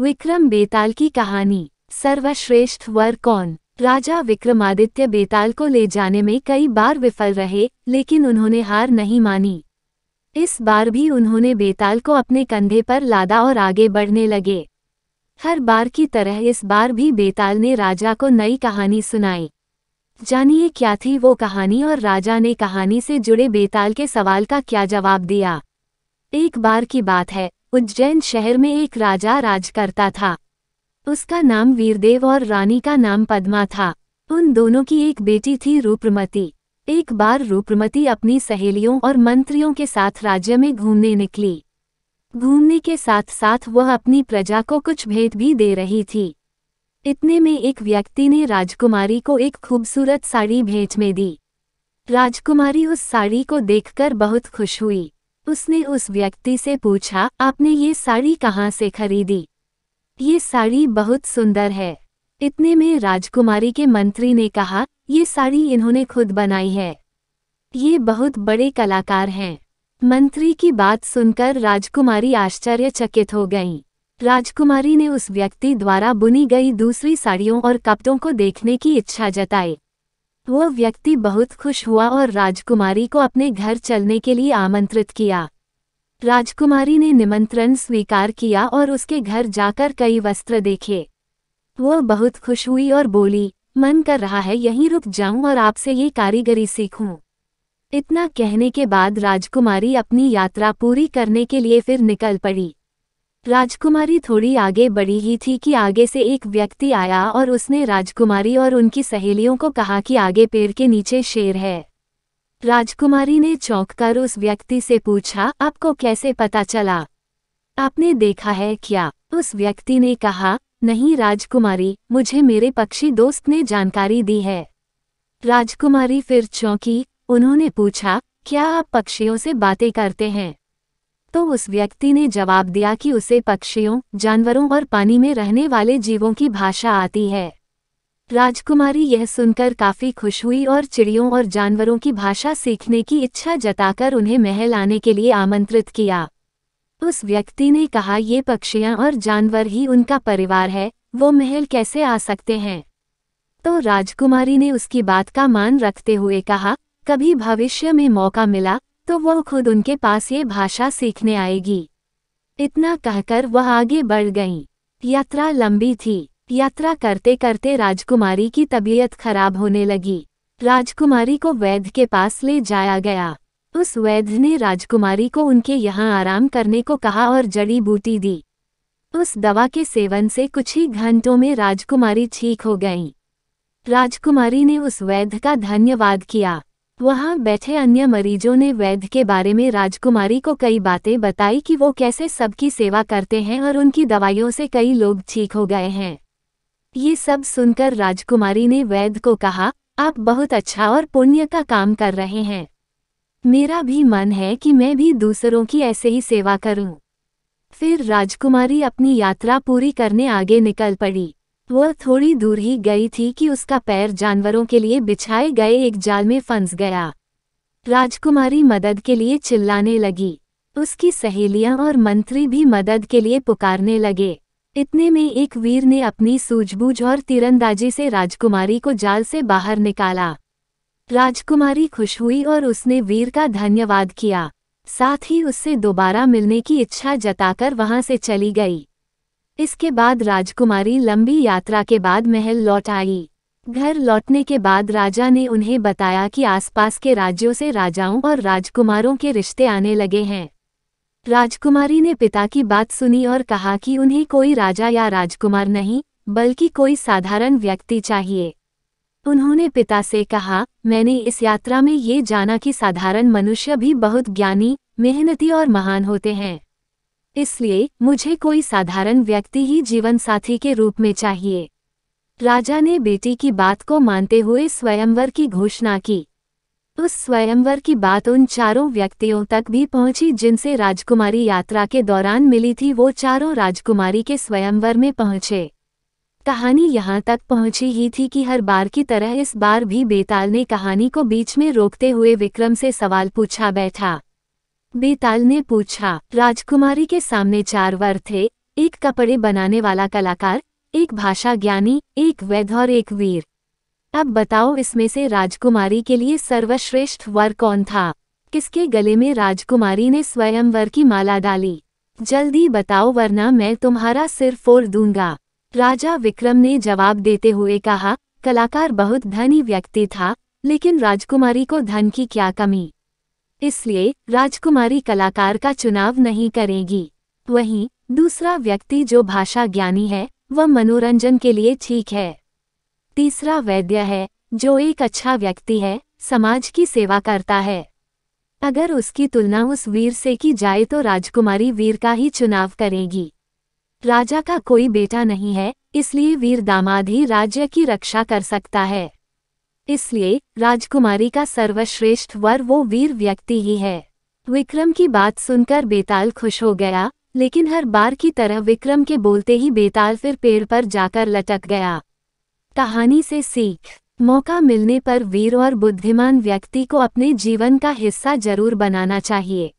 विक्रम बेताल की कहानी सर्वश्रेष्ठ वर कौन राजा विक्रमादित्य बेताल को ले जाने में कई बार विफल रहे लेकिन उन्होंने हार नहीं मानी इस बार भी उन्होंने बेताल को अपने कंधे पर लादा और आगे बढ़ने लगे हर बार की तरह इस बार भी बेताल ने राजा को नई कहानी सुनाई जानिए क्या थी वो कहानी और राजा ने कहानी से जुड़े बेताल के सवाल का क्या जवाब दिया एक बार की बात है उज्जैन शहर में एक राजा राज करता था उसका नाम वीरदेव और रानी का नाम पद्मा था उन दोनों की एक बेटी थी रूपमती एक बार रूप्रमति अपनी सहेलियों और मंत्रियों के साथ राज्य में घूमने निकली घूमने के साथ साथ वह अपनी प्रजा को कुछ भेंट भी दे रही थी इतने में एक व्यक्ति ने राजकुमारी को एक खूबसूरत साड़ी भेंट में दी राजकुमारी उस साड़ी को देखकर बहुत खुश हुई उसने उस व्यक्ति से पूछा आपने ये साड़ी कहाँ से खरीदी ये साड़ी बहुत सुंदर है इतने में राजकुमारी के मंत्री ने कहा ये साड़ी इन्होंने खुद बनाई है ये बहुत बड़े कलाकार हैं मंत्री की बात सुनकर राजकुमारी आश्चर्यचकित हो गई राजकुमारी ने उस व्यक्ति द्वारा बुनी गई दूसरी साड़ियों और कपड़ों को देखने की इच्छा जताई वो व्यक्ति बहुत खुश हुआ और राजकुमारी को अपने घर चलने के लिए आमंत्रित किया राजकुमारी ने निमंत्रण स्वीकार किया और उसके घर जाकर कई वस्त्र देखे वो बहुत खुश हुई और बोली मन कर रहा है यहीं रुक जाऊं और आपसे ये कारीगरी सीखूं। इतना कहने के बाद राजकुमारी अपनी यात्रा पूरी करने के लिए फिर निकल पड़ी राजकुमारी थोड़ी आगे बढ़ी ही थी कि आगे से एक व्यक्ति आया और उसने राजकुमारी और उनकी सहेलियों को कहा कि आगे पेड़ के नीचे शेर है राजकुमारी ने चौंककर उस व्यक्ति से पूछा आपको कैसे पता चला आपने देखा है क्या उस व्यक्ति ने कहा नहीं राजकुमारी मुझे मेरे पक्षी दोस्त ने जानकारी दी है राजकुमारी फिर चौंकी उन्होंने पूछा क्या आप पक्षियों से बातें करते हैं तो उस व्यक्ति ने जवाब दिया कि उसे पक्षियों जानवरों और पानी में रहने वाले जीवों की भाषा आती है राजकुमारी यह सुनकर काफ़ी खुश हुई और चिड़ियों और जानवरों की भाषा सीखने की इच्छा जताकर उन्हें महल आने के लिए आमंत्रित किया उस व्यक्ति ने कहा ये पक्षियाँ और जानवर ही उनका परिवार है वो महल कैसे आ सकते हैं तो राजकुमारी ने उसकी बात का मान रखते हुए कहा कभी भविष्य में मौका मिला तो वह खुद उनके पास ये भाषा सीखने आएगी इतना कहकर वह आगे बढ़ गईं यात्रा लंबी थी यात्रा करते करते राजकुमारी की तबीयत खराब होने लगी राजकुमारी को वैद्य के पास ले जाया गया उस वैद्य ने राजकुमारी को उनके यहाँ आराम करने को कहा और जड़ी बूटी दी उस दवा के सेवन से कुछ ही घंटों में राजकुमारी ठीक हो गई राजकुमारी ने उस वैद्य का धन्यवाद किया वहां बैठे अन्य मरीजों ने वैद्य के बारे में राजकुमारी को कई बातें बताई कि वो कैसे सबकी सेवा करते हैं और उनकी दवाइयों से कई लोग ठीक हो गए हैं ये सब सुनकर राजकुमारी ने वैद्य को कहा आप बहुत अच्छा और पुण्य का काम कर रहे हैं मेरा भी मन है कि मैं भी दूसरों की ऐसे ही सेवा करूं। फिर राजकुमारी अपनी यात्रा पूरी करने आगे निकल पड़ी वह थोड़ी दूर ही गई थी कि उसका पैर जानवरों के लिए बिछाए गए एक जाल में फंस गया राजकुमारी मदद के लिए चिल्लाने लगी उसकी सहेलियां और मंत्री भी मदद के लिए पुकारने लगे इतने में एक वीर ने अपनी सूझबूझ और तीरंदाजी से राजकुमारी को जाल से बाहर निकाला राजकुमारी खुश हुई और उसने वीर का धन्यवाद किया साथ ही उससे दोबारा मिलने की इच्छा जताकर वहां से चली गई इसके बाद राजकुमारी लंबी यात्रा के बाद महल लौट आई घर लौटने के बाद राजा ने उन्हें बताया कि आसपास के राज्यों से राजाओं और राजकुमारों के रिश्ते आने लगे हैं राजकुमारी ने पिता की बात सुनी और कहा कि उन्हें कोई राजा या राजकुमार नहीं बल्कि कोई साधारण व्यक्ति चाहिए उन्होंने पिता से कहा मैंने इस यात्रा में ये जाना कि साधारण मनुष्य भी बहुत ज्ञानी मेहनती और महान होते हैं इसलिए मुझे कोई साधारण व्यक्ति ही जीवनसाथी के रूप में चाहिए राजा ने बेटी की बात को मानते हुए स्वयंवर की घोषणा की उस स्वयंवर की बात उन चारों व्यक्तियों तक भी पहुंची जिनसे राजकुमारी यात्रा के दौरान मिली थी वो चारों राजकुमारी के स्वयंवर में पहुंचे कहानी यहाँ तक पहुंची ही थी कि हर बार की तरह इस बार भी बेताल ने कहानी को बीच में रोकते हुए विक्रम से सवाल पूछा बैठा बेताल ने पूछा राजकुमारी के सामने चार वर थे एक कपड़े बनाने वाला कलाकार एक भाषा ज्ञानी एक वैध और एक वीर अब बताओ इसमें से राजकुमारी के लिए सर्वश्रेष्ठ वर कौन था किसके गले में राजकुमारी ने स्वयं वर की माला डाली जल्दी बताओ वरना मैं तुम्हारा सिर फोड़ दूंगा राजा विक्रम ने जवाब देते हुए कहा कलाकार बहुत धनी व्यक्ति था लेकिन राजकुमारी को धन की क्या कमी इसलिए राजकुमारी कलाकार का चुनाव नहीं करेगी वहीं दूसरा व्यक्ति जो भाषा ज्ञानी है वह मनोरंजन के लिए ठीक है तीसरा वैद्य है जो एक अच्छा व्यक्ति है समाज की सेवा करता है अगर उसकी तुलना उस वीर से की जाए तो राजकुमारी वीर का ही चुनाव करेगी राजा का कोई बेटा नहीं है इसलिए वीर दामाद ही राज्य की रक्षा कर सकता है इसलिए राजकुमारी का सर्वश्रेष्ठ वर वो वीर व्यक्ति ही है विक्रम की बात सुनकर बेताल खुश हो गया लेकिन हर बार की तरह विक्रम के बोलते ही बेताल फिर पेड़ पर जाकर लटक गया कहानी से सीख मौका मिलने पर वीर और बुद्धिमान व्यक्ति को अपने जीवन का हिस्सा जरूर बनाना चाहिए